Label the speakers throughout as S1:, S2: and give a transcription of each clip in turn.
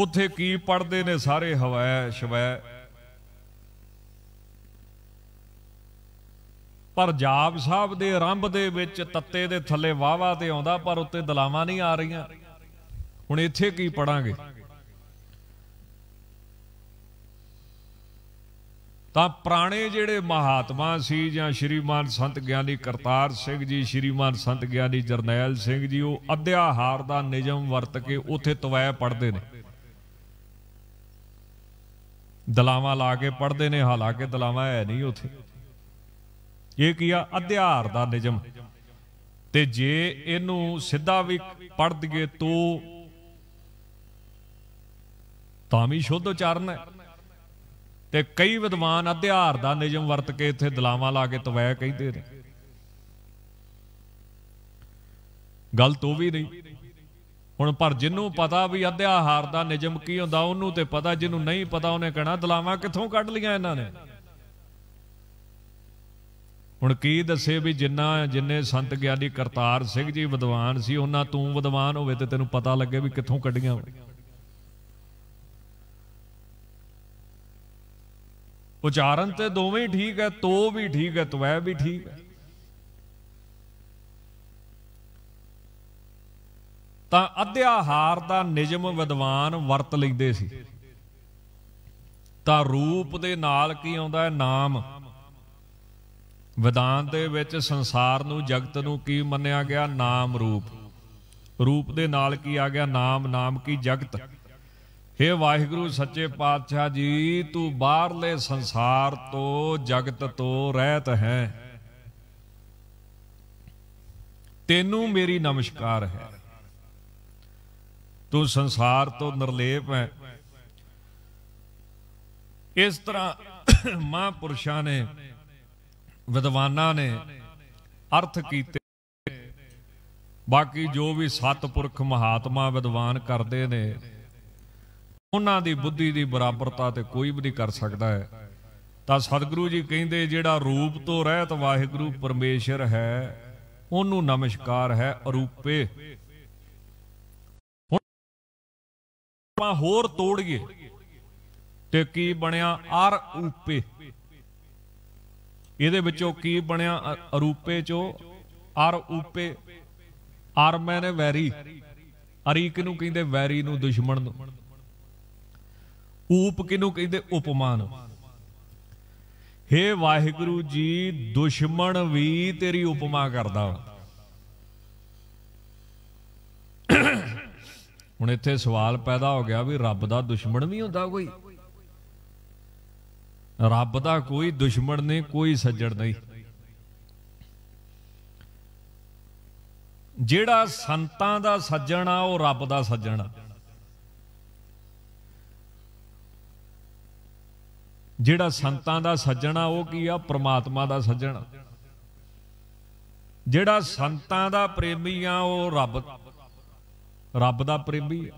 S1: ਉੱਥੇ ਕੀ ਪੜਦੇ ਨੇ ਸਾਰੇ ਹਵੈ ਸ਼ਵੈ ਪਰ ਜਾਬ ਸਾਹਿਬ ਦੇ ਆਰੰਭ ਦੇ ਵਿੱਚ ਤੱਤੇ ਦੇ ਥੱਲੇ ਵਾਵਾ ਤੇ ਆਉਂਦਾ ਪਰ ਉੱਤੇ ਦਲਾਵਾਂ ਨਹੀਂ ਆ ਰਹੀਆਂ ਹੁਣ ਇੱਥੇ ਕੀ ਪੜਾਂਗੇ ਤਾਂ ਪ੍ਰਾਣੇ ਜਿਹੜੇ ਮਹਾਤਮਾ ਸੀ ਜਾਂ ਸ਼੍ਰੀਮਾਨ ਸੰਤ ਗਿਆਨੀ ਕਰਤਾਰ ਸਿੰਘ ਜੀ ਸ਼੍ਰੀਮਾਨ ਸੰਤ ਗਿਆਨੀ ਜਰਨੈਲ ਸਿੰਘ ਜੀ ਉਹ ਅਧਿਆਹਾਰ ਦਾ ਨਿਯਮ ਵਰਤ ਕੇ ਉਥੇ ਤਵੈ ਪੜਦੇ ਨੇ ਦਲਾਵਾਂ ਲਾ ਕੇ ਪੜਦੇ ਨੇ ਹਾਲਾਂਕਿ ਦਲਾਵਾਂ ਹੈ ਨਹੀਂ ਉਥੇ ਇਹ ਕੀ ਆ ਅਧਿਆਰ ਦਾ ਨਿਯਮ ਤੇ ਜੇ ਇਹਨੂੰ ਸਿੱਧਾ ਵੀ ਪੜ ਦਈਏ ਤੋ ਤਾਂ ਵੀ ਸ਼ੁੱਧ ਉਚਾਰਨ ਹੈ ਤੇ ਕਈ ਵਿਦਵਾਨ ਅਧਿਆਰ ਦਾ ਨਿਯਮ ਵਰਤ ਕੇ ਇੱਥੇ ਦਲਾਵਾਂ ਲਾ ਕੇ ਤਵੈ ਕਹਿੰਦੇ ਨੇ ਗਲਤ ਉਹ ਵੀ ਨਹੀਂ ਹੁਣ ਪਰ ਜਿਹਨੂੰ ਪਤਾ ਵੀ ਅਧਿਆ ਹਾਰ ਦਾ ਨਿਜਮ ਕੀ ਹੁੰਦਾ ਉਹਨੂੰ ਤੇ ਪਤਾ ਜਿਹਨੂੰ ਨਹੀਂ ਪਤਾ ਉਹਨੇ ਕਹਿਣਾ ਦਲਾਵਾ ਕਿੱਥੋਂ ਕੱਢ ਲੀਆਂ ਇਹਨਾਂ ਨੇ ਹੁਣ ਕੀ ਦੱਸੇ ਵੀ ਜਿੰਨਾ ਜਿੰਨੇ ਸੰਤ ਗਿਆਨੀ ਕਰਤਾਰ ਸਿੰਘ ਜੀ ਵਿਦਵਾਨ ਸੀ ਉਹਨਾਂ ਤੂੰ ਵਿਦਵਾਨ ਹੋਵੇ ਤੇ ਤੈਨੂੰ ਪਤਾ ਲੱਗੇ ਵੀ ਕਿੱਥੋਂ ਕੱਢੀਆਂ ਉਚਾਰਨ ਤੇ ਦੋਵੇਂ ਠੀਕ ਹੈ ਤੋ ਵੀ ਠੀਕ ਹੈ ਤਵੈ ਵੀ ਠੀਕ ਹੈ ਤਾਂ ਅਧਿਆ ਹਾਰ ਦਾ ਨਿਯਮ ਵਿਦਵਾਨ ਵਰਤ ਲੈਂਦੇ ਸੀ ਤਾਂ ਰੂਪ ਦੇ ਨਾਲ ਕੀ ਆਉਂਦਾ ਹੈ ਨਾਮ ਵਿਦਾਨ ਦੇ ਵਿੱਚ ਸੰਸਾਰ ਨੂੰ ਜਗਤ ਨੂੰ ਕੀ ਮੰਨਿਆ ਗਿਆ ਨਾਮ ਰੂਪ ਰੂਪ ਦੇ ਨਾਲ ਕੀ ਆ ਗਿਆ ਨਾਮ ਨਾਮ ਕੀ ਜਗਤ हे ਵਾਹਿਗੁਰੂ ਸੱਚੇ ਪਾਤਸ਼ਾਹ ਜੀ ਤੂੰ ਬਾਹਰਲੇ ਸੰਸਾਰ ਤੋਂ ਜਗਤ ਤੋਂ ਰਹਿਤ ਹੈ ਤੈਨੂੰ ਮੇਰੀ ਨਮਸਕਾਰ ਹੈ ਤੂੰ ਸੰਸਾਰ ਤੋਂ ਨਿਰਲੇਪ ਹੈ ਇਸ ਤਰ੍ਹਾਂ ਮਹਾਂਪੁਰਸ਼ਾਂ ਨੇ ਵਿਦਵਾਨਾਂ ਨੇ ਅਰਥ ਕੀਤੇ ਬਾਕੀ ਜੋ ਵੀ ਸਤਪੁਰਖ ਮਹਾਤਮਾ ਵਿਦਵਾਨ ਕਰਦੇ ਨੇ ਉਹਨਾਂ ਦੀ ਬੁੱਧੀ ਦੀ ਬਰਾਬਰਤਾ ਤੇ ਕੋਈ ਵੀ ਨਹੀਂ ਕਰ ਸਕਦਾ ਹੈ ਤਾਂ ਸਤਿਗੁਰੂ ਜੀ ਕਹਿੰਦੇ ਜਿਹੜਾ ਰੂਪ ਤੋਂ ਰਹਿਤ ਵਾਹਿਗੁਰੂ ਪਰਮੇਸ਼ਰ ਹੈ ਉਹਨੂੰ ਨਮਸਕਾਰ ਹੈ ਅਰੂਪੇ ਆਪਾਂ ਹੋਰ ਤੋੜੀਏ ਤੇ ਕੀ ਬਣਿਆ ਅਰ ਉਪੇ ਇਹਦੇ ਵਿੱਚੋਂ ਕੀ ਬਣਿਆ ਅਰੂਪੇ ਚੋ ਅਰ ਉਪੇ ਅਰ ਮੈਨੇ ਵੈਰੀ ਅਰੀਕ ਨੂੰ ਕਹਿੰਦੇ ਵੈਰੀ ਨੂੰ ਦੁਸ਼ਮਣ ਨੂੰ ਊਪ ਕਿਨੂੰ ਕਹਿੰਦੇ ਉਪਮਾਨ ਹੇ ਵਾਹਿਗੁਰੂ ਜੀ ਦੁਸ਼ਮਣ ਵੀ ਤੇਰੀ ਉਪਮਾ ਕਰਦਾ ਵਾ ਹੁਣ ਇੱਥੇ ਸਵਾਲ ਪੈਦਾ ਹੋ ਗਿਆ ਵੀ ਰੱਬ ਦਾ ਦੁਸ਼ਮਣ ਵੀ ਹੁੰਦਾ ਕੋਈ ਰੱਬ ਦਾ ਕੋਈ ਦੁਸ਼ਮਣ ਨਹੀਂ ਕੋਈ ਸੱਜਣ ਨਹੀਂ ਜਿਹੜਾ ਸੰਤਾਂ ਦਾ ਸੱਜਣ ਆ ਉਹ ਰੱਬ ਦਾ ਸੱਜਣ ਆ ਜਿਹੜਾ ਸੰਤਾਂ ਦਾ ਸੱਜਣ ਆ ਉਹ ਕੀ ਆ ਪ੍ਰਮਾਤਮਾ ਦਾ ਸੱਜਣ ਜਿਹੜਾ ਸੰਤਾਂ ਦਾ ਪ੍ਰੇਮੀ ਆ ਉਹ ਰੱਬ ਰੱਬ ਦਾ ਪ੍ਰੇਮੀ ਹੈ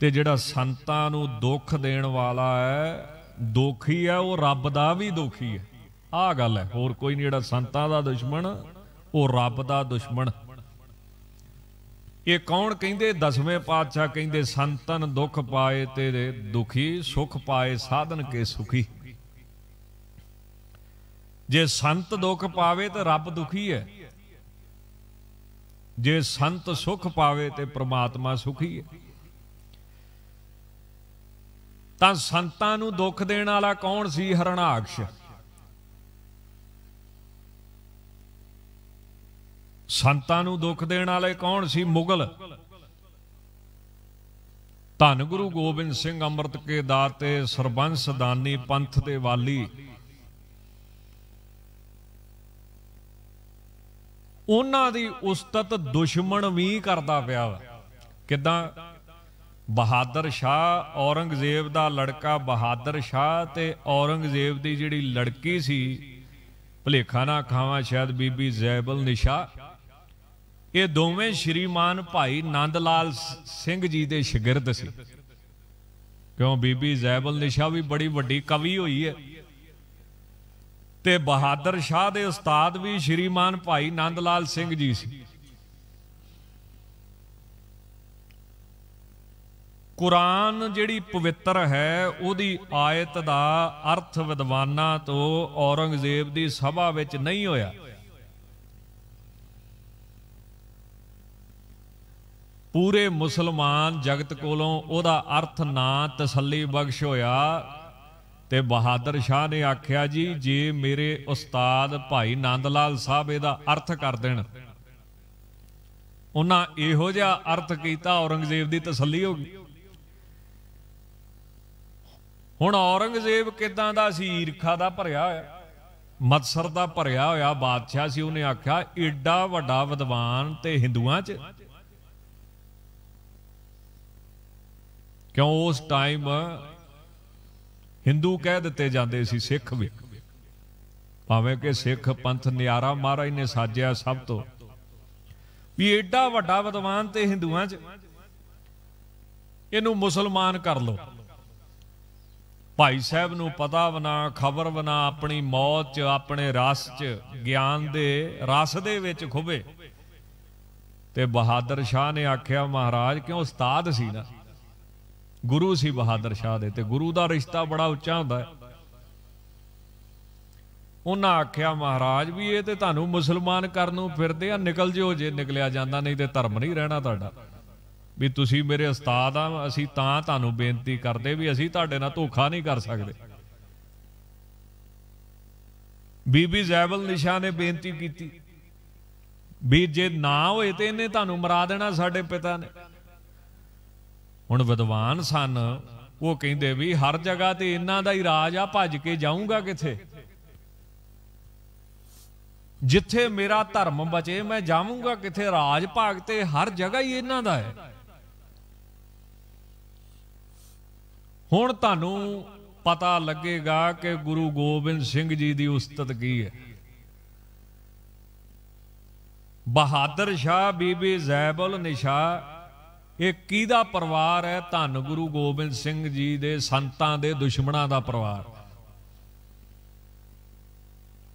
S1: ਤੇ ਜਿਹੜਾ ਸੰਤਾਂ ਨੂੰ ਦੁੱਖ ਦੇਣ ਵਾਲਾ ਹੈ ਦੁਖੀ ਹੈ ਉਹ ਰੱਬ ਦਾ ਵੀ ਦੁਖੀ ਹੈ ਆਹ ਗੱਲ ਹੈ ਹੋਰ ਕੋਈ ਨਹੀਂ ਜਿਹੜਾ ਸੰਤਾਂ ਦਾ ਦੁਸ਼ਮਣ ਉਹ ਰੱਬ ਦਾ ਦੁਸ਼ਮਣ ਇਹ ਕੌਣ ਕਹਿੰਦੇ ਦਸਵੇਂ ਪਾਤਸ਼ਾਹ ਕਹਿੰਦੇ ਸੰਤਨ ਦੁੱਖ ਪਾਏ ਤੇਰੇ ਦੁਖੀ ਸੁਖ ਪਾਏ ਸਾਧਨ ਕੇ ਸੁਖੀ ਜੇ ਸੰਤ ਦੁੱਖ ਪਾਵੇ ਤਾਂ ਰੱਬ ਦੁਖੀ ਹੈ ਜੇ ਸੰਤ ਸੁਖ ਪਾਵੇ ਤੇ ਪ੍ਰਮਾਤਮਾ ਸੁਖੀ ਹੈ ਤਾਂ ਸੰਤਾਂ ਨੂੰ ਦੁੱਖ ਦੇਣ ਵਾਲਾ ਕੌਣ ਸੀ ਹਰਣਾਕਸ਼ ਸੰਤਾਂ ਨੂੰ ਦੁੱਖ ਦੇਣ ਵਾਲੇ ਕੌਣ ਸੀ ਮੁਗਲ ਧੰਨ ਗੁਰੂ ਗੋਬਿੰਦ ਸਿੰਘ ਅੰਮ੍ਰਿਤ ਕੇ ਦਾਤੇ ਸਰਬੰਸ ਦਾਨੀ ਪੰਥ ਦੇ ਵਾਲੀ ਉਹਨਾਂ ਦੀ ਉਸਤਤ ਦੁਸ਼ਮਣ ਵੀ ਕਰਦਾ ਪਿਆ ਵਾ ਕਿਦਾਂ ਬਹਾਦਰ ਸ਼ਾਹ ਔਰੰਗਜ਼ੇਬ ਦਾ ਲੜਕਾ ਬਹਾਦਰ ਸ਼ਾਹ ਤੇ ਔਰੰਗਜ਼ੇਬ ਦੀ ਜਿਹੜੀ ਲੜਕੀ ਸੀ ਭਲੇਖਾ ਨਾ ਖਾਵਾਂ ਸ਼ਾਇਦ ਬੀਬੀ ਜ਼ੈਬਲ ਨਿਸ਼ਾ ਇਹ ਦੋਵੇਂ ਸ਼੍ਰੀਮਾਨ ਭਾਈ ਨੰਦ ਲਾਲ ਸਿੰਘ ਜੀ ਦੇ ਸ਼ਗਿਰਦ ਸੀ ਕਿਉਂ ਬੀਬੀ ਜ਼ੈਬਲ ਨਿਸ਼ਾ ਵੀ ਬੜੀ ਵੱਡੀ ਕਵੀ ਹੋਈ ਹੈ ਤੇ ਬਹਾਦਰ ਸ਼ਾਹ ਦੇ ਉਸਤਾਦ ਵੀ ਸ਼੍ਰੀਮਾਨ ਭਾਈ ਨੰਦ ਲਾਲ ਸਿੰਘ ਜੀ ਸੀ ਕੁਰਾਨ ਜਿਹੜੀ ਪਵਿੱਤਰ ਹੈ ਉਹਦੀ ਆਇਤ ਦਾ ਅਰਥ ਵਿਦਵਾਨਾਂ ਤੋਂ ਔਰੰਗਜ਼ੇਬ ਦੀ ਸਭਾ ਵਿੱਚ ਨਹੀਂ ਹੋਇਆ ਪੂਰੇ ਮੁਸਲਮਾਨ ਜਗਤ ਕੋਲੋਂ ਉਹਦਾ ਅਰਥ ਨਾ ਤਸੱਲੀ ਬਖਸ਼ ਹੋਇਆ ਤੇ ਬਹਾਦਰ ਸ਼ਾਹ ਨੇ ਆਖਿਆ ਜੀ ਜੇ ਮੇਰੇ ਉਸਤਾਦ ਭਾਈ ਨੰਦ ਲਾਲ ਸਾਹਿਬ ਇਹਦਾ ਅਰਥ ਕਰ ਦੇਣ ਉਹਨਾਂ ਇਹੋ ਜਿਹਾ ਅਰਥ ਕੀਤਾ ਔਰੰਗਜ਼ੇਬ ਦੀ ਤਸੱਲੀ ਹੋ ਗਈ ਹੁਣ ਔਰੰਗਜ਼ੇਬ ਕਿਦਾਂ ਦਾ ਸੀ ਈਰਖਾ ਦਾ ਭਰਿਆ ਹੋਇਆ ਮਤਸਰ ਦਾ ਭਰਿਆ ਹੋਇਆ ਬਾਦਸ਼ਾਹ ਸੀ ਉਹਨੇ ਆਖਿਆ ਏਡਾ ਵੱਡਾ ਵਿਦਵਾਨ ਤੇ ਹਿੰਦੂਆਂ 'ਚ ਕਿਉਂ ਉਸ ਟਾਈਮ ਹਿੰਦੂ ਕਹਿ ਦਿੱਤੇ ਜਾਂਦੇ ਸੀ ਸਿੱਖ ਵੀ ਭਾਵੇਂ ਕਿ ਸਿੱਖ ਪੰਥ ਨਿਆਰਾ ਮਹਾਰਾਜ ਨੇ ਸਾਜਿਆ ਸਭ ਤੋਂ ਵੀ ਐਡਾ ਵੱਡਾ ਵਿਦਵਾਨ ਤੇ ਹਿੰਦੂਆਂ 'ਚ ਇਹਨੂੰ ਮੁਸਲਮਾਨ ਕਰ ਲੋ ਭਾਈ ਸਾਹਿਬ ਨੂੰ ਪਤਾ ਬਣਾ ਖਬਰ ਬਣਾ ਆਪਣੀ ਮੌਤ 'ਚ ਆਪਣੇ ਰਸ 'ਚ ਗਿਆਨ ਦੇ ਰਸ ਦੇ ਵਿੱਚ ਖੁਬੇ ਤੇ ਬਹਾਦਰ ਸ਼ਾਹ ਨੇ ਆਖਿਆ ਮਹਾਰਾਜ ਕਿਉਂ ਉਸਤਾਦ ਸੀ ਨਾ ਗੁਰੂ ਸੀ ਬਹਾਦਰ ਸ਼ਾਹ ਦੇ ਤੇ ਗੁਰੂ ਦਾ ਰਿਸ਼ਤਾ ਬੜਾ ਉੱਚਾ ਹੁੰਦਾ ਹੈ ਉਹਨਾਂ ਆਖਿਆ ਮਹਾਰਾਜ ਵੀ ਇਹ ਤੇ ਤੁਹਾਨੂੰ ਮੁਸਲਮਾਨ ਕਰਨ ਨੂੰ ਫਿਰਦੇ ਆ ਨਿਕਲ ਜਿਓ ਜੇ ਨਿਕਲਿਆ ਜਾਂਦਾ ਨਹੀਂ ਤੇ ਧਰਮ ਨਹੀਂ ਰਹਿਣਾ ਤੁਹਾਡਾ ਵੀ ਤੁਸੀਂ ਮੇਰੇ ਉਸਤਾਦ ਆ ਅਸੀਂ ਤਾਂ ਤੁਹਾਨੂੰ ਬੇਨਤੀ ਕਰਦੇ ਵੀ ਅਸੀਂ ਤੁਹਾਡੇ ਨਾਲ ਧੋਖਾ ਨਹੀਂ ਕਰ ਸਕਦੇ ਬੀਬੀ ਜ਼ੈਬਲ ਨਿਸ਼ਾ ਨੇ ਬੇਨਤੀ ਕੀਤੀ ਵੀ ਜੇ ਨਾ ਹੋਏ ਤੇ ਇਹਨੇ ਤੁਹਾਨੂੰ ਮਰਾ ਦੇਣਾ ਸਾਡੇ ਪਿਤਾ ਨੇ ਹੁਣ ਵਿਦਵਾਨ ਸਨ ਉਹ ਕਹਿੰਦੇ ਵੀ ਹਰ ਜਗ੍ਹਾ ਤੇ ਇਹਨਾਂ ਦਾ ਹੀ ਰਾਜ ਆ ਭੱਜ ਕੇ ਜਾਊਂਗਾ ਕਿੱਥੇ ਜਿੱਥੇ ਮੇਰਾ ਧਰਮ ਬਚੇ ਮੈਂ ਜਾਵਾਂਗਾ ਕਿੱਥੇ ਰਾਜ ਭਾਗ ਤੇ ਹਰ ਜਗ੍ਹਾ ਹੀ ਇਹਨਾਂ ਦਾ ਹੈ ਹੁਣ ਤੁਹਾਨੂੰ ਪਤਾ ਲੱਗੇਗਾ ਕਿ ਗੁਰੂ ਗੋਬਿੰਦ ਸਿੰਘ ਜੀ ਦੀ ਉਸਤਤ ਕੀ ਹੈ ਬਹਾਦਰ ਸ਼ਾਹ ਬੀਬੀ ਜ਼ੈਬੁਲ ਨਿਸ਼ਾ ਇਹ ਕਿਹਦਾ ਪਰਿਵਾਰ ਹੈ ਧੰਨ ਗੁਰੂ ਗੋਬਿੰਦ ਸਿੰਘ ਜੀ ਦੇ ਸੰਤਾਂ ਦੇ ਦੁਸ਼ਮਣਾਂ ਦਾ ਪਰਿਵਾਰ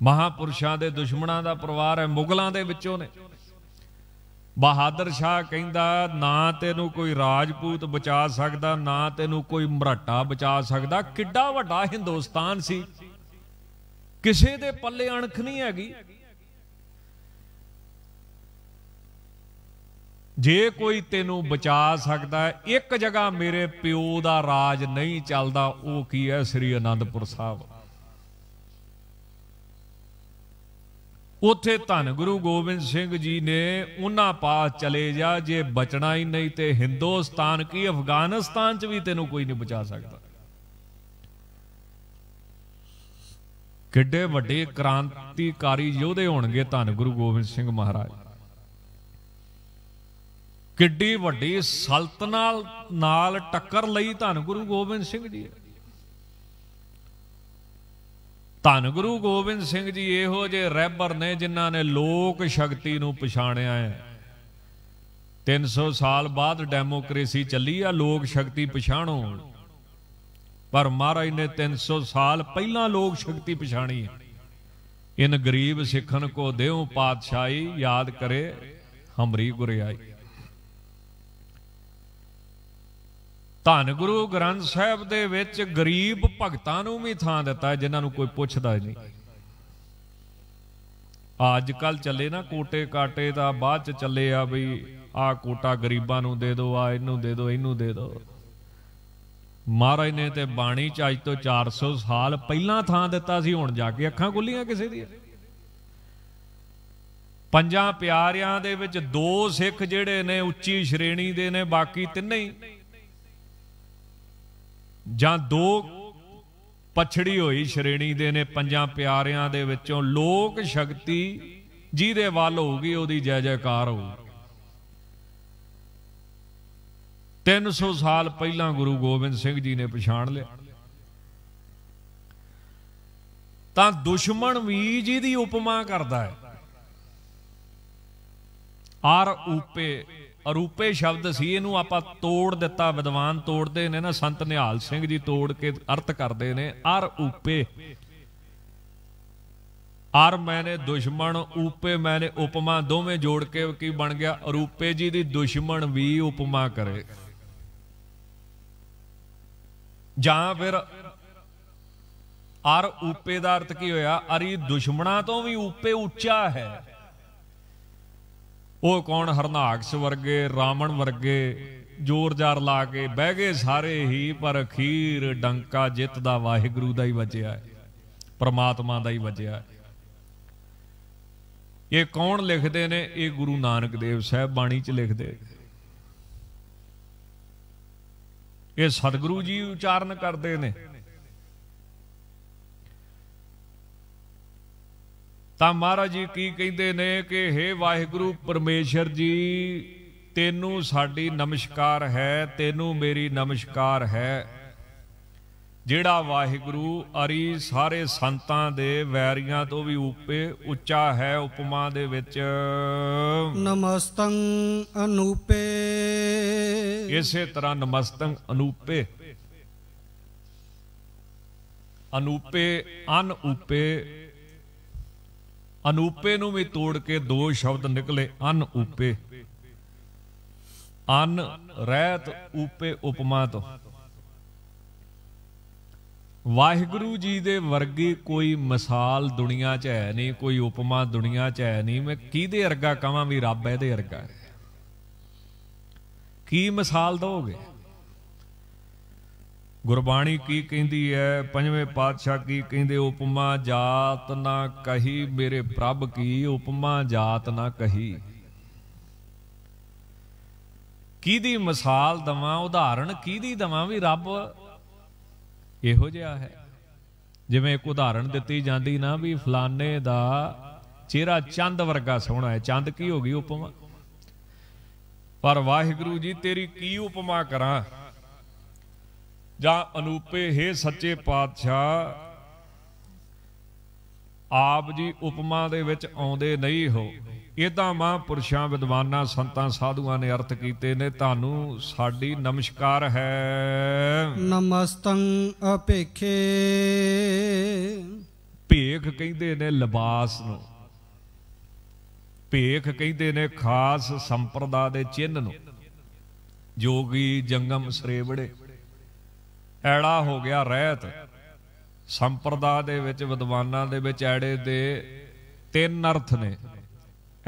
S1: ਮਹਾਪੁਰਸ਼ਾਂ ਦੇ ਦੁਸ਼ਮਣਾਂ ਦਾ ਪਰਿਵਾਰ ਹੈ ਮੁਗਲਾਂ ਦੇ ਵਿੱਚੋਂ ਨੇ ਬਹਾਦਰ ਸ਼ਾਹ ਕਹਿੰਦਾ ਨਾ ਤੈਨੂੰ ਕੋਈ ਰਾਜਪੂਤ ਬਚਾ ਸਕਦਾ ਨਾ ਤੈਨੂੰ ਕੋਈ ਮਰਾਟਾ ਬਚਾ ਸਕਦਾ ਕਿੱਡਾ ਵੱਡਾ ਹਿੰਦੁਸਤਾਨ ਸੀ ਕਿਸੇ ਦੇ ਪੱਲੇ ਅਣਖ ਨਹੀਂ ਹੈਗੀ ਜੇ ਕੋਈ ਤੈਨੂੰ ਬਚਾ ਸਕਦਾ ਇੱਕ ਜਗ੍ਹਾ ਮੇਰੇ ਪਿਓ ਦਾ ਰਾਜ ਨਹੀਂ ਚੱਲਦਾ ਉਹ ਕੀ ਹੈ ਸ੍ਰੀ ਅਨੰਦਪੁਰ ਸਾਹਿਬ ਉੱਥੇ ਧੰਨ ਗੁਰੂ ਗੋਬਿੰਦ ਸਿੰਘ ਜੀ ਨੇ ਉਹਨਾਂ ਪਾਸ ਚਲੇ ਜਾ ਜੇ ਬਚਣਾ ਹੀ ਨਹੀਂ ਤੇ ਹਿੰਦੁਸਤਾਨ ਕੀ ਅਫਗਾਨਿਸਤਾਨ 'ਚ ਵੀ ਤੈਨੂੰ ਕੋਈ ਨਹੀਂ ਬਚਾ ਸਕਦਾ ਕਿੱਡੇ ਵੱਡੇ ਕ੍ਰਾਂਤੀਕਾਰੀ ਯੋਧੇ ਹੋਣਗੇ ਧੰਨ ਗੁਰੂ ਗੋਬਿੰਦ ਸਿੰਘ ਮਹਾਰਾਜ ਕਿੱਡੀ ਵੱਡੀ ਸਲਤਨਤ ਨਾਲ ਟੱਕਰ ਲਈ ਧੰਨ ਗੁਰੂ ਗੋਬਿੰਦ ਸਿੰਘ ਜੀ ਧੰਨ ਗੁਰੂ ਗੋਬਿੰਦ ਸਿੰਘ ਜੀ ਇਹੋ ਜੇ ਰੈਬਰ ਨੇ ਜਿਨ੍ਹਾਂ ਨੇ ਲੋਕ ਸ਼ਕਤੀ ਨੂੰ ਪਛਾਣਿਆ ਹੈ 300 ਸਾਲ ਬਾਅਦ ਡੈਮੋਕ੍ਰੇਸੀ ਚੱਲੀ ਆ ਲੋਕ ਸ਼ਕਤੀ ਪਛਾਣੋ ਪਰ ਮਹਾਰਾਜ ਨੇ 300 ਸਾਲ ਪਹਿਲਾਂ ਲੋਕ ਸ਼ਕਤੀ ਪਛਾਣੀ ਇਨ ਗਰੀਬ ਸਿੱਖਨ ਕੋ ਦੇਉ ਪਾਤਸ਼ਾਹੀ ਯਾਦ ਕਰੇ ਹਮਰੀ ਗੁਰਿਆਈ ਧੰਨ ਗੁਰੂ ਗ੍ਰੰਥ ਸਾਹਿਬ ਦੇ ਵਿੱਚ ਗਰੀਬ ਭਗਤਾਂ ਨੂੰ ਵੀ ਥਾਂ ਦਿੱਤਾ ਜਿਨ੍ਹਾਂ ਨੂੰ ਕੋਈ ਪੁੱਛਦਾ ਨਹੀਂ ਅੱਜ ਕੱਲ ਚੱਲੇ ਨਾ ਕੋਟੇ ਕਾਟੇ ਦਾ ਬਾਅਦ ਚ ਚੱਲੇ ਆ ਬਈ ਆ ਕੋਟਾ ਗਰੀਬਾਂ ਨੂੰ ਦੇ ਦਿਓ ਆ ਇਹਨੂੰ ਦੇ ਦਿਓ ਇਹਨੂੰ ਦੇ ਦਿਓ ਮਹਾਰਾਜ ਨੇ ਤੇ ਬਾਣੀ ਚ ਅੱਜ ਤੋਂ 400 ਸਾਲ ਪਹਿਲਾਂ ਥਾਂ ਦਿੱਤਾ ਸੀ ਹੁਣ ਜਾ ਕੇ ਅੱਖਾਂ ਖੁੱਲੀਆਂ ਕਿਸੇ ਦੀ ਪੰਜਾਂ ਪਿਆਰਿਆਂ ਦੇ ਵਿੱਚ ਦੋ ਸਿੱਖ ਜਿਹੜੇ ਨੇ ਉੱਚੀ ਸ਼੍ਰੇਣੀ ਦੇ ਨੇ ਬਾਕੀ ਤਿੰਨੇ ਹੀ ਜਾਂ ਦੋ ਪਛੜੀ ਹੋਈ ਸ਼੍ਰੇਣੀ ਦੇ ਨੇ ਪੰਜਾਂ ਪਿਆਰਿਆਂ ਦੇ ਵਿੱਚੋਂ ਲੋਕ ਸ਼ਕਤੀ ਜਿਹਦੇ ਵੱਲ ਹੋਊਗੀ ਉਹਦੀ ਜੈ ਜੈਕਾਰ ਹੋਊ 300 ਸਾਲ ਪਹਿਲਾਂ ਗੁਰੂ ਗੋਬਿੰਦ ਸਿੰਘ ਜੀ ਨੇ ਪਛਾਣ ਲਿਆ ਤਾਂ ਦੁਸ਼ਮਣ ਵੀ ਜਿਹਦੀ ਉਪਮਾ ਕਰਦਾ ਹੈ ਆਰ ਉਪੇ ਅਰੂਪੇ ਸ਼ਬਦ ਸੀ ਇਹਨੂੰ ਆਪਾਂ ਤੋੜ ਦਿੱਤਾ ਵਿਦਵਾਨ ਤੋੜਦੇ ਨੇ ਨਾ ਸੰਤ ਨਿਹਾਲ ਸਿੰਘ ਜੀ ਤੋੜ ਕੇ ਅਰਥ ਕਰਦੇ ਨੇ ਅਰ ਉਪੇ ਅਰ ਮੈਨੇ ਦੁਸ਼ਮਣ ਉਪੇ ਮੈਨੇ ਉਪਮਾ ਦੋਵੇਂ ਜੋੜ ਕੇ ਕੀ ਬਣ ਗਿਆ ਅਰੂਪੇ ਜੀ ਦੀ ਦੁਸ਼ਮਣ ਵੀ ਉਪਮਾ ਕਰੇ ਜਾਂ ਫਿਰ ਅਰ ਉਪੇ ਦਾ ਅਰਥ ਕੀ ਹੋਇਆ ਅਰੀ ਦੁਸ਼ਮਣਾ ਤੋਂ ਵੀ ਉਪੇ ਉੱਚਾ ਹੈ ਉਹ ਕੌਣ ਹਰਨਾਕਸ਼ ਵਰਗੇ ਰਾਵਣ ਵਰਗੇ ਜ਼ੋਰ ਜ਼ਾਰ ਲਾ ਕੇ ਬਹਿ ਗਏ ਸਾਰੇ ਹੀ ਪਰ ਅਖੀਰ ਡੰਕਾ ਜਿੱਤ ਦਾ ਵਾਹਿਗੁਰੂ ਦਾ ਹੀ ਵਜਿਆ ਹੈ ਪਰਮਾਤਮਾ ਦਾ ਹੀ ਵਜਿਆ ਹੈ ਇਹ ਕੌਣ ਲਿਖਦੇ ਨੇ ਇਹ ਗੁਰੂ ਨਾਨਕ ਦੇਵ ਸਾਹਿਬ ਬਾਣੀ 'ਚ ਲਿਖਦੇ ਇਹ ਸਤਿਗੁਰੂ ਜੀ ਉਚਾਰਨ ਕਰਦੇ ਨੇ ਤਾਂ ਮਹਾਰਾਜ ਜੀ ਕੀ ਕਹਿੰਦੇ ਨੇ ਕਿ हे ਵਾਹਿਗੁਰੂ ਪਰਮੇਸ਼ਰ ਜੀ ਤੈਨੂੰ ਸਾਡੀ ਨਮਸਕਾਰ ਹੈ ਤੈਨੂੰ ਮੇਰੀ ਨਮਸਕਾਰ ਹੈ ਜਿਹੜਾ ਵਾਹਿਗੁਰੂ ਅਰੀ ਸਾਰੇ ਸੰਤਾਂ ਦੇ ਵੈਰੀਆਂ ਤੋਂ ਵੀ ਉੱਪੇ ਉੱਚਾ ਹੈ ਉਪਮਾ ਦੇ ਵਿੱਚ
S2: ਨਮਸਤੰ ਅਨੂਪੇ
S1: ਇਸੇ ਤਰ੍ਹਾਂ ਨਮਸਤੰ ਅਨੂਪੇ ਅਨੂਪੇ ਅਨ ਉਪੇ ਅਨੂਪੇ ਨੂੰ ਵੀ ਤੋੜ ਕੇ ਦੋ ਸ਼ਬਦ ਨਿਕਲੇ ਅਨ ਉਪੇ ਅਨ ਰਹਿਤ ਉਪੇ ਉਪਮਾ ਤੋਂ ਵਾਹਿਗੁਰੂ ਜੀ ਦੇ ਵਰਗੀ ਕੋਈ ਮਿਸਾਲ ਦੁਨੀਆ 'ਚ ਹੈ ਨਹੀਂ ਕੋਈ ਉਪਮਾ ਦੁਨੀਆ 'ਚ ਹੈ ਨਹੀਂ ਮੈਂ ਕਿਹਦੇ ਅਰਗਾ ਕਹਾਂ ਵੀ ਰੱਬ ਇਹਦੇ ਅਰਗਾ ਕੀ ਮਿਸਾਲ ਦੋਗੇ ਗੁਰਬਾਣੀ ਕੀ ਕਹਿੰਦੀ ਹੈ ਪੰਜਵੇਂ ਪਾਤਸ਼ਾਹ ਕੀ ਕਹਿੰਦੇ ਉਪਮਾ ਜਾਤ ਨਾ ਕਹੀ ਮੇਰੇ ਪ੍ਰਭ ਕੀ ਉਪਮਾ ਜਾਤ ਨਾ ਕਹੀ ਕੀਦੀ ਮਿਸਾਲ ਦਵਾਂ ਉਦਾਹਰਣ ਕੀਦੀ ਦਵਾਂ ਵੀ ਰੱਬ ਇਹੋ ਜਿਹਾ ਹੈ ਜਿਵੇਂ ਇੱਕ ਉਦਾਹਰਣ ਦਿੱਤੀ ਜਾਂਦੀ ਨਾ ਵੀ ਫਲਾਣੇ ਦਾ ਚਿਹਰਾ ਚੰਦ ਵਰਗਾ ਸੋਹਣਾ ਹੈ ਚੰਦ ਕੀ ਹੋ ਗਈ ਉਪਮਾ ਪਰ ਵਾਹਿਗੁਰੂ ਜੀ ਤੇਰੀ ਕੀ ਉਪਮਾ ਕਰਾਂ ਜਾਂ ਅਨੂਪੇ ਹੈ ਸੱਚੇ ਪਾਤਸ਼ਾਹ ਆਪ ਜੀ ਉਪਮਾ ਦੇ ਵਿੱਚ ਆਉਂਦੇ ਨਹੀਂ ਹੋ ਇਦਾਂ ਮਹਾਂਪੁਰਸ਼ਾਂ ਵਿਦਵਾਨਾਂ ਸੰਤਾਂ ਸਾਧੂਆਂ ਨੇ ਅਰਥ ਕੀਤੇ ਨੇ ਤੁਹਾਨੂੰ ਸਾਡੀ ਨਮਸਕਾਰ ਹੈ
S2: ਨਮਸਤੰ ਅਪੇਖੇ ਭੇਖ ਕਹਿੰਦੇ ਨੇ ਲਿਬਾਸ ਨੂੰ
S1: ਭੇਖ ਕਹਿੰਦੇ ਨੇ ਖਾਸ ਸੰਪਰਦਾ ਦੇ ਚਿੰਨ ਨੂੰ ਜੋਗੀ ਜੰਗਮ ਸਰੇਵੜੇ ਐੜਾ ਹੋ ਗਿਆ ਰਹਿਤ ਸੰਪਰਦਾ ਦੇ ਵਿੱਚ ਵਿਦਵਾਨਾਂ ਦੇ ਵਿੱਚ ਐੜੇ ਦੇ ਤਿੰਨ ਅਰਥ ਨੇ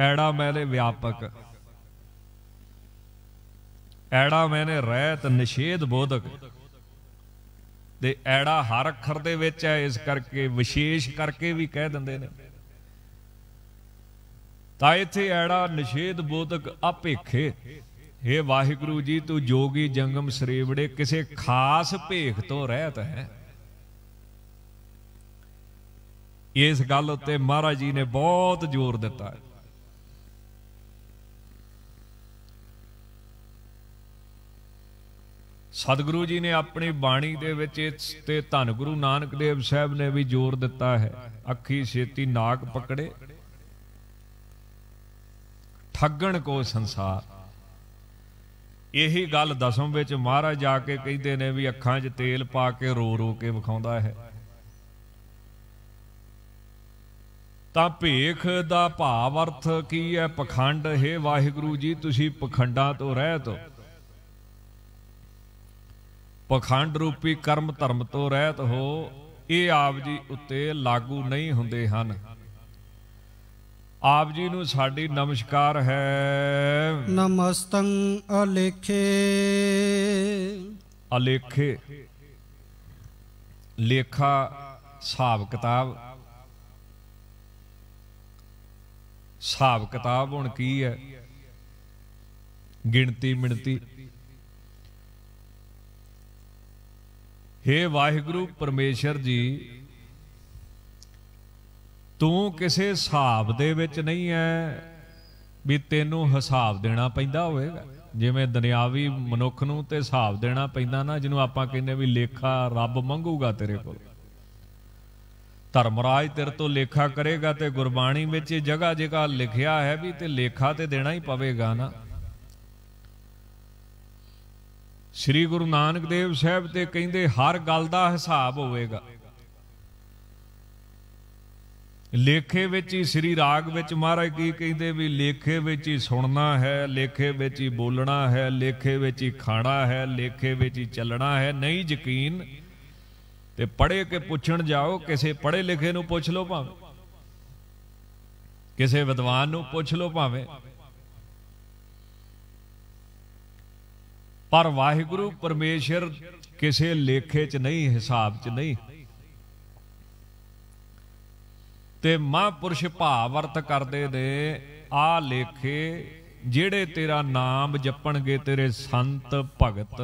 S1: ਐੜਾ ਮੈਨੇ ਵਿਆਪਕ ਐੜਾ ਮੈਨੇ ਰਹਿਤ ਨਿਸ਼ੇਧ ਬੋਧਕ ਤੇ ਐੜਾ ਹਰ ਅੱਖਰ ਦੇ ਵਿੱਚ ਹੈ ਇਸ ਕਰਕੇ ਵਿਸ਼ੇਸ਼ ਕਰਕੇ ਵੀ ਕਹਿ ਦਿੰਦੇ ਨੇ ਤਾਂ ਇੱਥੇ ਐੜਾ ਨਿਸ਼ੇਧ ਬੋਧਕ ਆਪੇਖੇ ਹੇ ਵਾਹਿਗੁਰੂ ਜੀ ਤੂੰ ਜੋਗੀ ਜੰਗਮ ਸ੍ਰੀਵੜੇ ਕਿਸੇ ਖਾਸ ਭੇਖ ਤੋਂ ਰਹਿਤ ਹੈ ਇਸ ਗੱਲ ਉੱਤੇ ਮਹਾਰਾਜ ਜੀ ਨੇ ਬਹੁਤ ਜ਼ੋਰ ਦਿੱਤਾ ਸਤਿਗੁਰੂ ਜੀ ਨੇ ਆਪਣੀ ਬਾਣੀ ਦੇ ਵਿੱਚ ਤੇ ਧੰਨ ਗੁਰੂ ਨਾਨਕ ਦੇਵ ਸਾਹਿਬ ਨੇ ਵੀ ਜ਼ੋਰ ਦਿੱਤਾ ਹੈ ਅੱਖੀ ਛੇਤੀ ਨਾਕ ਪਕੜੇ ਠੱਗਣ ਕੋ ਸੰਸਾਰ ਇਹੀ ਗੱਲ ਦਸਮ ਵਿੱਚ ਮਹਾਰਾਜ ਜਾ ਕੇ ਕਹਿੰਦੇ ਨੇ ਵੀ ਅੱਖਾਂ 'ਚ ਤੇਲ ਪਾ ਕੇ ਰੋ ਰੋ ਕੇ ਵਿਖਾਉਂਦਾ ਹੈ ਤਾਂ ਭੇਖ ਦਾ ਭਾਵ ਅਰਥ ਕੀ ਹੈ ਪਖੰਡ ਹੈ ਵਾਹਿਗੁਰੂ ਜੀ ਤੁਸੀਂ ਪਖੰਡਾਂ ਤੋਂ ਰਹਿਤ ਹੋ ਪਖੰਡ ਰੂਪੀ ਕਰਮ ਧਰਮ ਤੋਂ ਰਹਿਤ ਹੋ ਇਹ ਆਪ ਜੀ ਉੱਤੇ ਲਾਗੂ ਨਹੀਂ ਹੁੰਦੇ ਹਨ ਆਪ ਜੀ ਨੂੰ ਸਾਡੀ ਨਮਸਕਾਰ ਹੈ
S2: ਨਮਸਤੰ ਅਲੇਖੇ ਅਲੇਖੇ
S1: ਲੇਖਾ ਹਿਸਾਬ ਕਿਤਾਬ ਹਿਸਾਬ ਕਿਤਾਬ ਹੁਣ ਕੀ ਹੈ ਗਿਣਤੀ ਮਿਣਤੀ ਹੇ ਵਾਹਿਗੁਰੂ ਪਰਮੇਸ਼ਰ ਜੀ ਤੂੰ ਕਿਸੇ ਹਿਸਾਬ ਦੇ ਵਿੱਚ ਨਹੀਂ ਹੈ ਵੀ ਤੈਨੂੰ ਹਿਸਾਬ ਦੇਣਾ ਪੈਂਦਾ ਹੋਵੇਗਾ ਜਿਵੇਂ ਦੁਨਿਆਵੀ ਮਨੁੱਖ ਨੂੰ ਤੇ ਹਿਸਾਬ ਦੇਣਾ ਪੈਂਦਾ ਨਾ ਜਿਹਨੂੰ ਆਪਾਂ ਕਹਿੰਦੇ ਵੀ ਲੇਖਾ ਰੱਬ ਮੰਗੂਗਾ ਤੇਰੇ ਕੋਲ ਧਰਮਰਾਜ ਤੇਰੇ ਤੋਂ ਲੇਖਾ ਕਰੇਗਾ ਤੇ ਗੁਰਬਾਣੀ ਵਿੱਚ ਇਹ ਜਗ੍ਹਾ ਜਗ੍ਹਾ ਲਿਖਿਆ ਹੈ ਵੀ ਤੇ ਲੇਖਾ ਤੇ ਦੇਣਾ ਹੀ ਪਵੇਗਾ ਨਾ ਸ੍ਰੀ ਗੁਰੂ ਨਾਨਕ ਦੇਵ ਸਾਹਿਬ ਤੇ ਕਹਿੰਦੇ ਹਰ ਗੱਲ ਦਾ ਹਿਸਾਬ ਹੋਵੇਗਾ ਲੇਖੇ ਵਿੱਚ ਹੀ ਸ੍ਰੀ ਰਾਗ ਵਿੱਚ ਮਹਾਰਾਜ ਕੀ ਕਹਿੰਦੇ ਵੀ ਲੇਖੇ ਵਿੱਚ ਹੀ ਸੁਣਨਾ ਹੈ ਲੇਖੇ ਵਿੱਚ ਹੀ ਬੋਲਣਾ ਹੈ ਲੇਖੇ ਵਿੱਚ ਹੀ ਖਾਣਾ ਹੈ ਲੇਖੇ ਵਿੱਚ ਹੀ ਚੱਲਣਾ ਹੈ ਨਹੀਂ ਯਕੀਨ ਤੇ ਪੜ੍ਹੇ ਕੇ ਪੁੱਛਣ ਜਾਓ ਕਿਸੇ ਪੜ੍ਹੇ ਲਿਖੇ ਨੂੰ ਪੁੱਛ ਲਓ ਭਾਵੇਂ ਕਿਸੇ ਵਿਦਵਾਨ ਨੂੰ ਪੁੱਛ ਲਓ ਭਾਵੇਂ ਪਰ ਵਾਹਿਗੁਰੂ ਪਰਮੇਸ਼ਰ ਕਿਸੇ ਲੇਖੇ 'ਚ ਨਹੀਂ ਹਿਸਾਬ 'ਚ ਨਹੀਂ ਤੇ ਮਹਾਂਪੁਰਸ਼ ਭਾਵਰਤ ਕਰਦੇ ਦੇ ਆ ਲੇਖੇ ਜਿਹੜੇ ਤੇਰਾ ਨਾਮ ਜਪਣਗੇ ਤੇਰੇ ਸੰਤ ਭਗਤ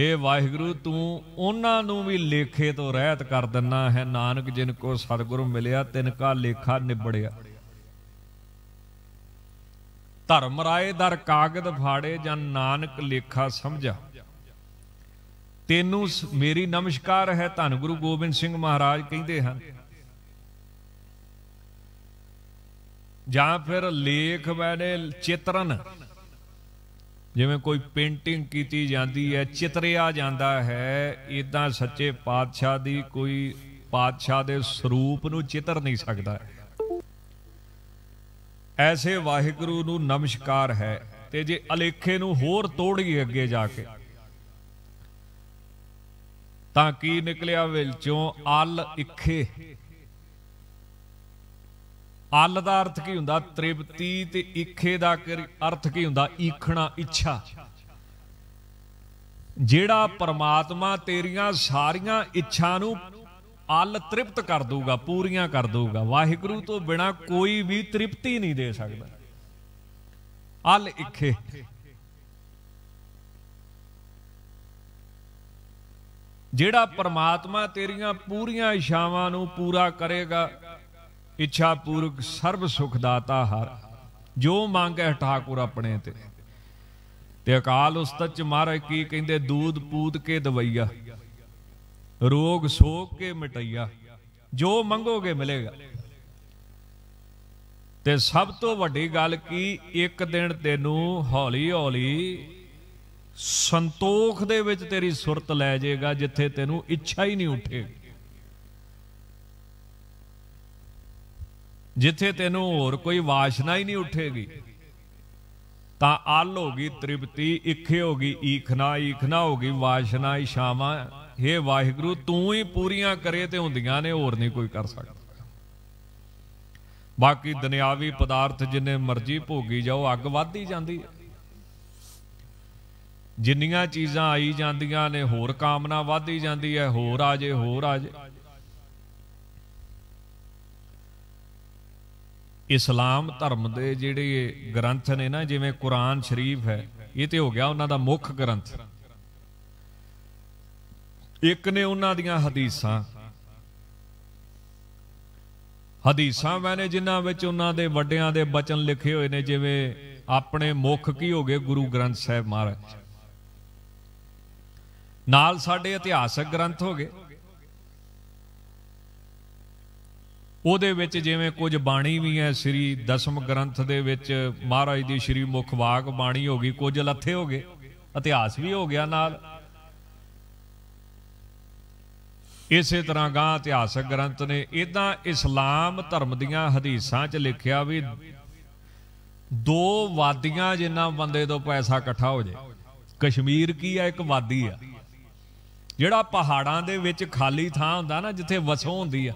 S1: ਏ ਵਾਹਿਗੁਰੂ ਤੂੰ ਉਹਨਾਂ ਨੂੰ ਵੀ ਲੇਖੇ ਤੋਂ ਰਹਿਤ ਕਰ ਦਿੰਨਾ ਹੈ ਨਾਨਕ ਜਿਨ ਕੋ ਸਤਿਗੁਰੂ ਮਿਲਿਆ ਤਿਨ ਕਾ ਲੇਖਾ ਨਿਬੜਿਆ ਧਰਮ ਰਾਏ ਦਰ ਕਾਗਦ ਫਾੜੇ ਜਨ ਨਾਨਕ ਲੇਖਾ ਸਮਝਾ ਤੈਨੂੰ ਮੇਰੀ ਨਮਸਕਾਰ ਹੈ ਧੰਗੁਰੂ ਗੋਬਿੰਦ ਸਿੰਘ ਮਹਾਰਾਜ ਕਹਿੰਦੇ ਹਨ ਜਾਂ ਫਿਰ ਲੇਖ ਮੈਨੇ ਚਿਤਰਨ ਜਿਵੇਂ ਕੋਈ ਪੇਂਟਿੰਗ ਕੀਤੀ ਜਾਂਦੀ ਹੈ ਚਿਤਰਿਆ ਜਾਂਦਾ ਹੈ ਇਦਾਂ ਸੱਚੇ ਪਾਤਸ਼ਾਹ ਦੀ ਕੋਈ ਪਾਤਸ਼ਾਹ ਦੇ ਸਰੂਪ ਨੂੰ ਚਿਤਰ ਨਹੀਂ ਸਕਦਾ ਐਸੇ ਵਾਹਿਗੁਰੂ ਨੂੰ ਨਮਸਕਾਰ ਹੈ ਤੇ ਜੇ ਅਲੇਖੇ ਨੂੰ ਹੋਰ ਤੋੜੀ ਅੱਗੇ ਜਾ ਕੇ ਤਾਂ ਕੀ ਨਿਕਲਿਆ ਵਿੱਚੋਂ ਅਲ ਇਖੇ ਅਲ ਦਾ ਅਰਥ ਕੀ ਹੁੰਦਾ ਤ੍ਰਿਪਤੀ ਤੇ ਇਖੇ ਦਾ ਅਰਥ ਕੀ ਹੁੰਦਾ ਈਖਣਾ ਇੱਛਾ ਜਿਹੜਾ ਪਰਮਾਤਮਾ ਤੇਰੀਆਂ ਸਾਰੀਆਂ ਇੱਛਾ ਨੂੰ ਅਲ ਤ੍ਰਿਪਤ ਕਰ ਦਊਗਾ ਪੂਰੀਆਂ ਕਰ ਦਊਗਾ ਵਾਹਿਗੁਰੂ ਤੋਂ ਬਿਨਾ ਕੋਈ ਵੀ ਤ੍ਰਿਪਤੀ ਨਹੀਂ ਦੇ ਸਕਦਾ ਅਲ ਇਖੇ ਜਿਹੜਾ ਪਰਮਾਤਮਾ ਤੇਰੀਆਂ ਪੂਰੀਆਂ ਇਸ਼ਾਵਾਂ ਨੂੰ ਪੂਰਾ ਕਰੇਗਾ ਇੱਛਾ ਪੂਰਕ ਸਰਬ ਸੁਖ ਦਾਤਾ ਹਰ ਜੋ ਮੰਗੈ ਠਾਕੁਰ ਆਪਣੇ ਤੇ ਤੇ ਅਕਾਲ ਉਸਤਤ ਚ ਮਹਾਰਾਜ ਕੀ ਕਹਿੰਦੇ ਦੂਦ ਪੂਤ ਕੇ ਦਵਈਆ ਰੋਗ ਸੋਗ ਕੇ ਮਟਈਆ ਜੋ ਮੰਗੋਗੇ ਮਿਲੇਗਾ ਤੇ ਸਭ ਤੋਂ ਵੱਡੀ ਗੱਲ ਕੀ ਇੱਕ ਦਿਨ ਤੈਨੂੰ ਹੌਲੀ ਹੌਲੀ ਸੰਤੋਖ ਦੇ ਵਿੱਚ ਤੇਰੀ ਸੁਰਤ ਲੈ ਜਾਏਗਾ ਜਿੱਥੇ ਤੈਨੂੰ ਇੱਛਾ ਹੀ ਨਹੀਂ ਉੱਠੇਗੀ ਜਿੱਥੇ ਤੈਨੂੰ ਹੋਰ ਕੋਈ ਵਾਸ਼ਨਾ ਹੀ ਨਹੀਂ ਉੱਠੇਗੀ ਤਾਂ ਆਲ ਗਈ ਤ੍ਰਿਪਤੀ ਇਖੇ ਹੋਗੀ ਈਖਨਾ ਈਖਨਾ ਹੋਗੀ ਵਾਸ਼ਨਾ ਇਸ਼ਾਵਾ हे ਵਾਹਿਗੁਰੂ ਤੂੰ ਹੀ ਪੂਰੀਆਂ ਕਰੇ ਤੇ ਹੁੰਦੀਆਂ ਨੇ ਹੋਰ ਨਹੀਂ ਕੋਈ ਕਰ ਸਕਦਾ ਬਾਕੀ ਦੁਨਿਆਵੀ ਪਦਾਰਥ ਜਿੰਨੇ ਮਰਜ਼ੀ ਭੋਗੀ ਜਾਓ ਅੱਗ ਵੱਧਦੀ ਜਾਂਦੀ ਹੈ ਜਿੰਨੀਆਂ ਚੀਜ਼ਾਂ ਆਈ ਜਾਂਦੀਆਂ ਨੇ ਹੋਰ ਕਾਮਨਾ ਵੱਧਦੀ ਜਾਂਦੀ ਹੈ ਹੋਰ ਆਜੇ ਹੋਰ ਆਜੇ ਇਸਲਾਮ ਧਰਮ ਦੇ ਜਿਹੜੇ ਗ੍ਰੰਥ ਨੇ ਨਾ ਜਿਵੇਂ ਕੁਰਾਨ ਸ਼ਰੀਫ ਹੈ ਇਹ ਤੇ ਹੋ ਗਿਆ ਉਹਨਾਂ ਦਾ ਮੁੱਖ ਗ੍ਰੰਥ ਇੱਕ ਨੇ ਉਹਨਾਂ ਦੀਆਂ ਹਦੀਸਾਂ ਹਦੀਸਾਂ ਮੈਨੇ ਜਿਨ੍ਹਾਂ ਵਿੱਚ ਉਹਨਾਂ ਦੇ ਵੱਡਿਆਂ ਦੇ ਬਚਨ ਲਿਖੇ ਹੋਏ ਨੇ ਜਿਵੇਂ ਆਪਣੇ ਮੁੱਖ ਕੀ ਹੋ ਗਏ ਗੁਰੂ ਗ੍ਰੰਥ ਸਾਹਿਬ ਮਹਾਰਾਜ ਨਾਲ ਸਾਡੇ ਇਤਿਹਾਸਕ ਗ੍ਰੰਥ ਹੋ ਗਏ ਉਹਦੇ ਵਿੱਚ ਜਿਵੇਂ ਕੁਝ ਬਾਣੀ ਵੀ ਹੈ ਸ੍ਰੀ ਦਸਮ ਗ੍ਰੰਥ ਦੇ ਵਿੱਚ ਮਹਾਰਾਜ ਦੀ ਸ੍ਰੀ ਮੁਖ ਵਾਕ ਬਾਣੀ ਹੋ ਗਈ ਕੁਝ ਲੱਥੇ ਹੋ ਗਏ ਇਤਿਹਾਸ ਵੀ ਹੋ ਗਿਆ ਨਾਲ ਇਸੇ ਤਰ੍ਹਾਂ ਗਾਂ ਇਤਿਹਾਸਕ ਗ੍ਰੰਥ ਨੇ ਇਦਾਂ ਇਸਲਾਮ ਧਰਮ ਦੀਆਂ ਹਦੀਸਾਂ 'ਚ ਲਿਖਿਆ ਵੀ ਦੋ ਵਾਦੀਆਂ ਜਿੰਨਾ ਬੰਦੇ ਤੋਂ ਪੈਸਾ ਇਕੱਠਾ ਹੋ ਜਾਏ ਕਸ਼ਮੀਰ ਕੀ ਆ ਇੱਕ ਵਾਦੀ ਆ ਜਿਹੜਾ ਪਹਾੜਾਂ ਦੇ ਵਿੱਚ ਖਾਲੀ ਥਾਂ ਹੁੰਦਾ ਨਾ ਜਿੱਥੇ ਵਸੋਂ ਹੁੰਦੀ ਆ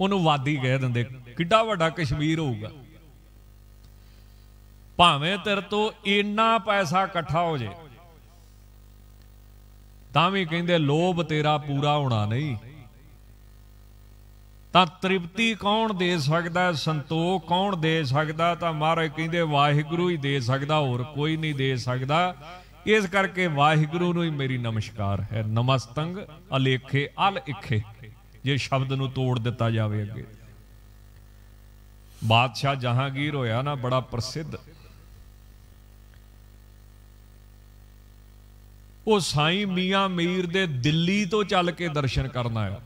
S1: ਉਹਨੂੰ ਵਾਦੀ ਕਹਿ ਦਿੰਦੇ ਕਿੱਡਾ ਵੱਡਾ ਕਸ਼ਮੀਰ ਹੋਊਗਾ ਭਾਵੇਂ ਤੇਰੇ ਤੋਂ ਇੰਨਾ ਪੈਸਾ ਇਕੱਠਾ ਹੋ ਜੇ ਤਾਂ ਵੀ ਕਹਿੰਦੇ ਲੋਭ ਤੇਰਾ ਪੂਰਾ ਹੋਣਾ ਨਹੀਂ ਤਾਂ ਤ੍ਰਿਪਤੀ ਕੌਣ ਦੇ ਸਕਦਾ ਸੰਤੋਖ ਕੌਣ ਦੇ ਸਕਦਾ ਤਾਂ ਮਹਾਰਾਜ ਕਹਿੰਦੇ ਵਾਹਿਗੁਰੂ ਹੀ ਦੇ ਸਕਦਾ ਹੋਰ ਕੋਈ ਨਹੀਂ ਦੇ ਸਕਦਾ ਇਸ ਕਰਕੇ ਵਾਹਿਗੁਰੂ ਨੂੰ ਹੀ ਮੇਰੀ ਨਮਸਕਾਰ ਹੈ ਨਮਸਤੰਗ ਅਲੇਖੇ ਅਲ ਇਖੇ ਜੇ ਸ਼ਬਦ ਨੂੰ ਤੋੜ ਦਿੱਤਾ ਜਾਵੇ ਅੱਗੇ ਬਾਦਸ਼ਾਹ ਜਹਾਂਗੀਰ ਹੋਇਆ ਨਾ ਬੜਾ ਪ੍ਰਸਿੱਧ ਉਹ ਸਾਈਂ ਮੀਆਂ ਮੀਰ ਦੇ ਦਿੱਲੀ ਤੋਂ ਚੱਲ ਕੇ ਦਰਸ਼ਨ ਕਰਨ ਆਇਆ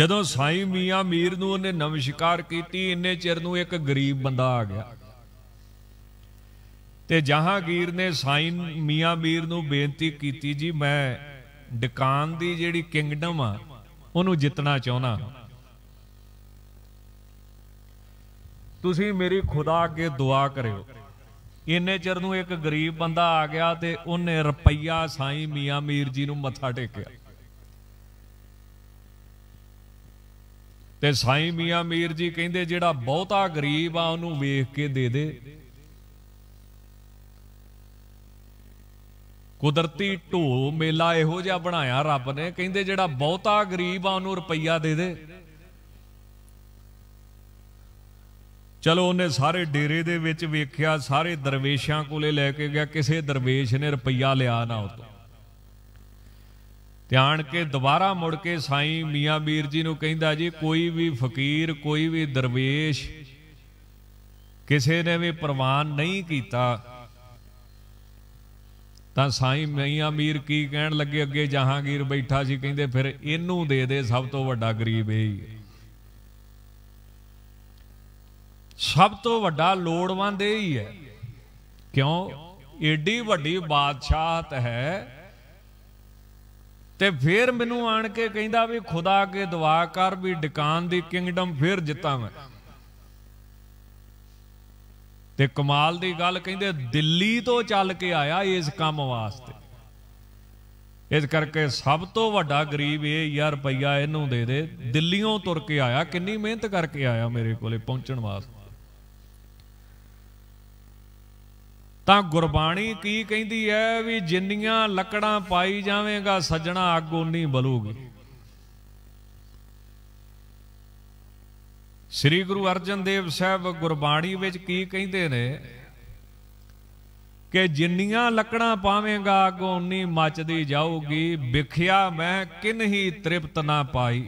S1: ਜਦੋਂ ਸਾਈਂ ਮੀਆਂ ਮੀਰ ਨੂੰ ਉਹਨੇ ਨਮਸਕਾਰ ਕੀਤੀ ਇੰਨੇ ਚਿਰ ਨੂੰ ਇੱਕ ਗਰੀਬ ਬੰਦਾ ਆ ਗਿਆ ਤੇ ਜਹਾਂਗੀਰ ਨੇ ਸਾਈਨ ਮੀਆਂ ਮੀਰ ਨੂੰ ਬੇਨਤੀ ਕੀਤੀ ਜੀ ਮੈਂ ਡਕਾਨ ਦੀ ਜਿਹੜੀ ਕਿੰਗਡਮ ਆ ਉਹਨੂੰ ਜਿੱਤਣਾ ਚਾਹੁੰਦਾ ਤੁਸੀਂ ਮੇਰੀ ਖੁਦਾ ਅੱਗੇ ਦੁਆ ਕਰਿਓ ਇੰਨੇ ਚਿਰ ਨੂੰ ਇੱਕ ਗਰੀਬ ਬੰਦਾ ਆ ਗਿਆ ਤੇ ਉਹਨੇ ਰੁਪਈਆ ਸਾਈਂ ਮੀਆਂ ਮੀਰ ਜੀ ਨੂੰ ਮੱਥਾ ਟੇਕਿਆ ਤੇ ਸਾਈਂ ਮੀਆਂ ਮੀਰ ਜੀ ਕਹਿੰਦੇ ਜਿਹੜਾ ਬਹੁਤਾ ਗਰੀਬ ਆ ਉਹਨੂੰ ਵੇਖ ਕੇ ਦੇ ਦੇ ਕੁਦਰਤੀ ਢੋ ਮੇਲਾ ਇਹੋ ਜਿਹਾ ਬਣਾਇਆ ਰੱਬ ਨੇ ਕਹਿੰਦੇ ਜਿਹੜਾ ਬਹੁਤਾ ਗਰੀਬ ਆ ਉਹਨੂੰ ਰੁਪਈਆ ਦੇ ਦੇ ਚਲੋ ਉਹਨੇ ਸਾਰੇ ਡੇਰੇ ਦੇ ਵਿੱਚ ਵੇਖਿਆ ਸਾਰੇ ਦਰਵੇਸ਼ਾਂ ਕੋਲੇ ਲੈ ਕੇ ਗਿਆ ਕਿਸੇ ਦਰਵੇਸ਼ ਨੇ ਰੁਪਈਆ ਲਿਆ ਨਾ ਉਹ ਤੋਂ ਧਿਆਨ ਕੇ ਦੁਬਾਰਾ ਮੁੜ ਕੇ ਸਾਈਂ ਮੀਆਂ ਮੀਰ ਜੀ ਨੂੰ ਕਹਿੰਦਾ ਜੀ ਕੋਈ ਵੀ ਫਕੀਰ ਕੋਈ ਵੀ ਦਰਵੇਸ਼ ਕਿਸੇ ਨੇ ਵੀ ਪ੍ਰਵਾਨ ਨਹੀਂ ਕੀਤਾ ਤਾਂ ਸਾਈਂ ਮਈਆ ਮੀਰ ਕੀ ਕਹਿਣ ਲੱਗੇ ਅੱਗੇ ਜਹਾਂਗੀਰ ਬੈਠਾ ਸੀ ਕਹਿੰਦੇ ਫਿਰ ਇਹਨੂੰ ਦੇ ਦੇ ਸਭ ਤੋਂ ਵੱਡਾ ਗਰੀਬ ਇਹ ਸਭ ਤੋਂ ਵੱਡਾ ਲੋੜਵੰਦ ਇਹ ਹੀ ਹੈ ਕਿਉਂ ਏਡੀ ਵੱਡੀ ਬਾਦਸ਼ਾਹਤ ਹੈ ਤੇ ਫਿਰ ਮੈਨੂੰ ਆਣ ਕੇ ਕਹਿੰਦਾ ਵੀ ਖੁਦਾ ਕੇ ਦੁਆ ਕਰ ਵੀ ਦੁਕਾਨ ਦੀ ਕਿੰਗਡਮ ਫਿਰ ਜਿੱਤਾਂ ਮੈਂ ਤੇ ਕਮਾਲ ਦੀ ਗੱਲ ਕਹਿੰਦੇ ਦਿੱਲੀ ਤੋਂ ਚੱਲ ਕੇ ਆਇਆ ਇਸ ਕੰਮ ਵਾਸਤੇ ਇਸ ਕਰਕੇ ਸਭ ਤੋਂ ਵੱਡਾ ਗਰੀਬ ਇਹ ਯਾਰ ਰੁਪਈਆ ਇਹਨੂੰ ਦੇ ਦੇ ਦਿੱਲੀੋਂ ਤੁਰ ਕੇ ਆਇਆ ਕਿੰਨੀ ਮਿਹਨਤ ਕਰਕੇ ਆਇਆ ਮੇਰੇ ਕੋਲੇ ਪਹੁੰਚਣ ਵਾਸਤੇ ਤਾਂ ਗੁਰਬਾਣੀ ਕੀ ਕਹਿੰਦੀ ਹੈ ਵੀ ਜਿੰਨੀਆਂ ਲੱਕੜਾਂ ਪਾਈ ਜਾਵੇਂਗਾ ਸੱਜਣਾ ਅੱਗ ਉਨੀ ਬਲੂਗੀ ਸ੍ਰੀ ਗੁਰੂ ਅਰਜਨ ਦੇਵ ਸਾਹਿਬ ਗੁਰਬਾਣੀ ਵਿੱਚ ਕੀ ਕਹਿੰਦੇ ਨੇ ਕਿ ਜਿੰਨੀਆਂ ਲੱਕੜਾਂ ਪਾਵੇਂਗਾ ਅਗੋਂ ਉਨੀ ਮੱਚਦੀ ਜਾਊਗੀ ਵਿਖਿਆ ਮੈਂ ਕਿਨਹੀ ਤ੍ਰਿਪਤ ਨਾ ਪਾਈ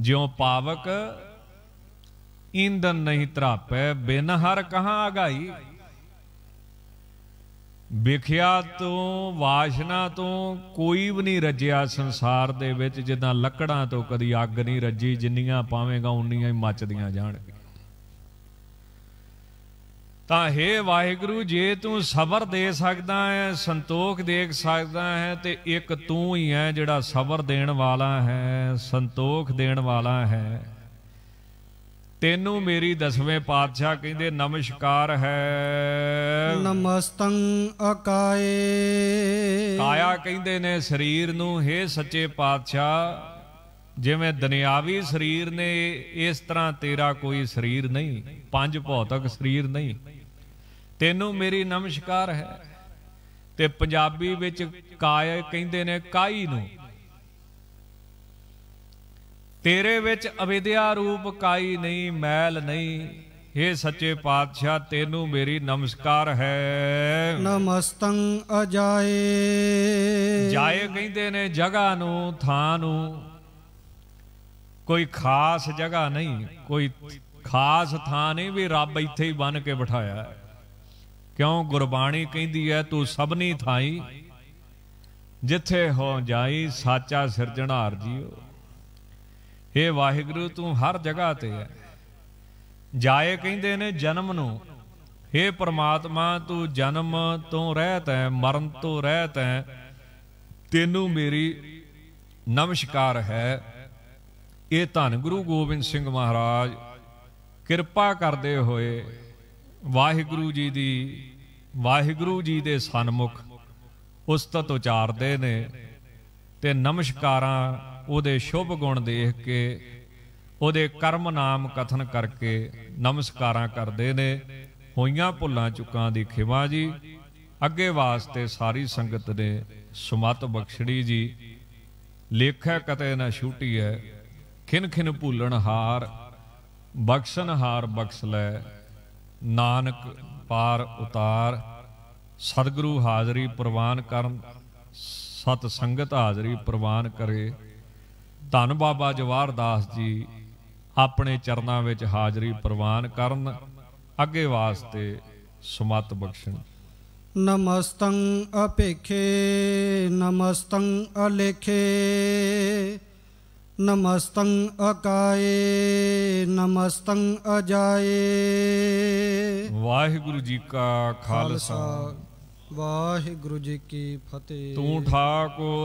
S1: ਜਿਉ ਪਾਵਕ ਇੰਦਨ ਨਹੀਂ ਤਰਾਪੈ ਬਿਨ ਹਰ ਕਹਾ ਅਗਾਈ ਵਿਖਿਆ ਤੋਂ ਵਾਸ਼ਨਾ ਤੋਂ ਕੋਈ ਵੀ ਨਹੀਂ ਰੱਜਿਆ ਸੰਸਾਰ ਦੇ ਵਿੱਚ ਜਿੱਦਾਂ ਲੱਕੜਾਂ ਤੋਂ ਕਦੀ ਅੱਗ ਨਹੀਂ ਰੱਜੀ ਜਿੰਨੀਆਂ ਪਾਵੇਂਗਾ ਉਨੀਆਂ ਹੀ ਮੱਚਦੀਆਂ ਜਾਣਗੀਆਂ ਤਾਂ हे ਵਾਹਿਗੁਰੂ ਜੇ ਤੂੰ ਸਬਰ ਦੇ ਸਕਦਾ ਹੈ ਸੰਤੋਖ ਦੇ ਸਕਦਾ ਹੈ ਤੇ ਇੱਕ ਤੂੰ ਹੀ ਹੈ ਜਿਹੜਾ ਸਬਰ ਦੇਣ ਵਾਲਾ ਹੈ ਸੰਤੋਖ ਦੇਣ ਵਾਲਾ ਹੈ ਤੈਨੂੰ ਮੇਰੀ ਦਸਵੇਂ ਪਾਤਸ਼ਾਹ ਕਹਿੰਦੇ ਨਮਸਕਾਰ ਹੈ
S2: ਨਮਸਤੰ ਅਕਾਏ ਕਾਇਆ
S1: ਕਹਿੰਦੇ ਨੇ ਸਰੀਰ ਨੂੰ ਹੇ ਸੱਚੇ ਪਾਤਸ਼ਾਹ ਜਿਵੇਂ ਦੁਨਿਆਵੀ ਸਰੀਰ ਨੇ ਇਸ ਤਰ੍ਹਾਂ ਤੇਰਾ ਕੋਈ ਸਰੀਰ ਨਹੀਂ ਪੰਜ ਭੌਤਿਕ ਸਰੀਰ ਨਹੀਂ ਤੈਨੂੰ ਮੇਰੀ ਨਮਸਕਾਰ ਹੈ ਤੇ ਪੰਜਾਬੀ ਵਿੱਚ ਕਾਇਆ ਕਹਿੰਦੇ ਨੇ ਕਾਈ ਨੂੰ ਤੇਰੇ ਵਿੱਚ ਅਵਿਦਿਆ ਰੂਪ ਕਾਈ ਨਹੀਂ ਮੈਲ ਨਹੀਂ ਏ ਸੱਚੇ ਪਾਤਸ਼ਾਹ ਤੈਨੂੰ ਮੇਰੀ ਨਮਸਕਾਰ ਹੈ
S2: ਨਮਸਤੰ ਅਜਾਏ ਜਾਏ
S1: ਕਹਿੰਦੇ ਨੇ ਜਗ੍ਹਾ ਨੂੰ ਥਾਂ ਨੂੰ ਕੋਈ ਖਾਸ ਜਗ੍ਹਾ ਨਹੀਂ ਕੋਈ ਖਾਸ ਥਾਂ ਨਹੀਂ ਵੀ ਰੱਬ ਇੱਥੇ ਹੀ ਬਨ ਕੇ ਬਿਠਾਇਆ ਹੈ ਕਿਉਂ ਗੁਰਬਾਣੀ ਕਹਿੰਦੀ ਹੈ ਤੂੰ ਸਭਨੀ ਥਾਈ ਜਿੱਥੇ ਹੋ ਜਾਈ ਸਾਚਾ ਸਿਰਜਣਹਾਰ ਜੀਓ ਇਹ ਵਾਹਿਗੁਰੂ ਤੂੰ ਹਰ ਜਗ੍ਹਾ ਤੇ ਹੈ ਜਾਏ ਕਹਿੰਦੇ ਨੇ ਜਨਮ ਨੂੰ हे ਪ੍ਰਮਾਤਮਾ ਤੂੰ ਜਨਮ ਤੋਂ ਰਹਿਤ ਹੈ ਮਰਨ ਤੋਂ ਰਹਿਤ ਹੈ ਤੈਨੂੰ ਮੇਰੀ ਨਮਸਕਾਰ ਹੈ ਇਹ ਧੰਨ ਗੁਰੂ ਗੋਬਿੰਦ ਸਿੰਘ ਮਹਾਰਾਜ ਕਿਰਪਾ ਕਰਦੇ ਹੋਏ ਵਾਹਿਗੁਰੂ ਜੀ ਦੀ ਵਾਹਿਗੁਰੂ ਜੀ ਦੇ ਸਨਮੁਖ ਉਸਤਤ ਉਚਾਰਦੇ ਨੇ ਤੇ ਨਮਸਕਾਰਾਂ ਉਹਦੇ ਸ਼ੁਭ ਗੁਣ ਦੇਖ ਕੇ ਉਹਦੇ ਕਰਮ ਨਾਮ ਕਥਨ ਕਰਕੇ ਨਮਸਕਾਰਾਂ ਕਰਦੇ ਨੇ ਹੋਈਆਂ ਭੁੱਲਾਂ ਚੁੱਕਾਂ ਦੀ ਖਿਮਾ ਜੀ ਅੱਗੇ ਵਾਸਤੇ ਸਾਰੀ ਸੰਗਤ ਨੇ ਸੁਮਤ ਬਖਸ਼ੜੀ ਜੀ ਲੇਖਾ ਕਤੇ ਨਾ ਛੂਟੀ ਹੈ ਖਿਨ ਖਿਨ ਭੁੱਲਣ ਹਾਰ ਬਖਸ਼ਣ ਹਾਰ ਬਖਸ਼ ਲੈ ਨਾਨਕ ਪਾਰ ਉਤਾਰ ਸਤਿਗੁਰੂ ਹਾਜ਼ਰੀ ਪ੍ਰਵਾਨ ਕਰਨ ਸਤ ਸੰਗਤ ਹਾਜ਼ਰੀ ਪ੍ਰਵਾਨ ਕਰੇ ਧੰਨ ਬਾਬਾ ਜਵਾਰ ਦਾਸ ਜੀ ਆਪਣੇ ਚਰਨਾਂ ਵਿੱਚ ਹਾਜ਼ਰੀ ਪ੍ਰਵਾਨ ਕਰਨ ਅੱਗੇ ਵਾਸਤੇ ਸਮਤ ਬਖਸ਼ਣ
S2: ਨਮਸਤੰ ਅਪੇਖੇ ਨਮਸਤੰ ਅਲੇਖੇ ਨਮਸਤੰ ਅਕਾਏ ਨਮਸਤੰ ਅਜਾਏ
S1: ਵਾਹਿਗੁਰੂ ਜੀ ਕਾ ਖਾਲਸਾ
S2: ਵਾਹਿਗੁਰੂ ਜੀ ਕੀ ਫਤਿਹ ਤੂੰ
S1: ਠਾਕੋ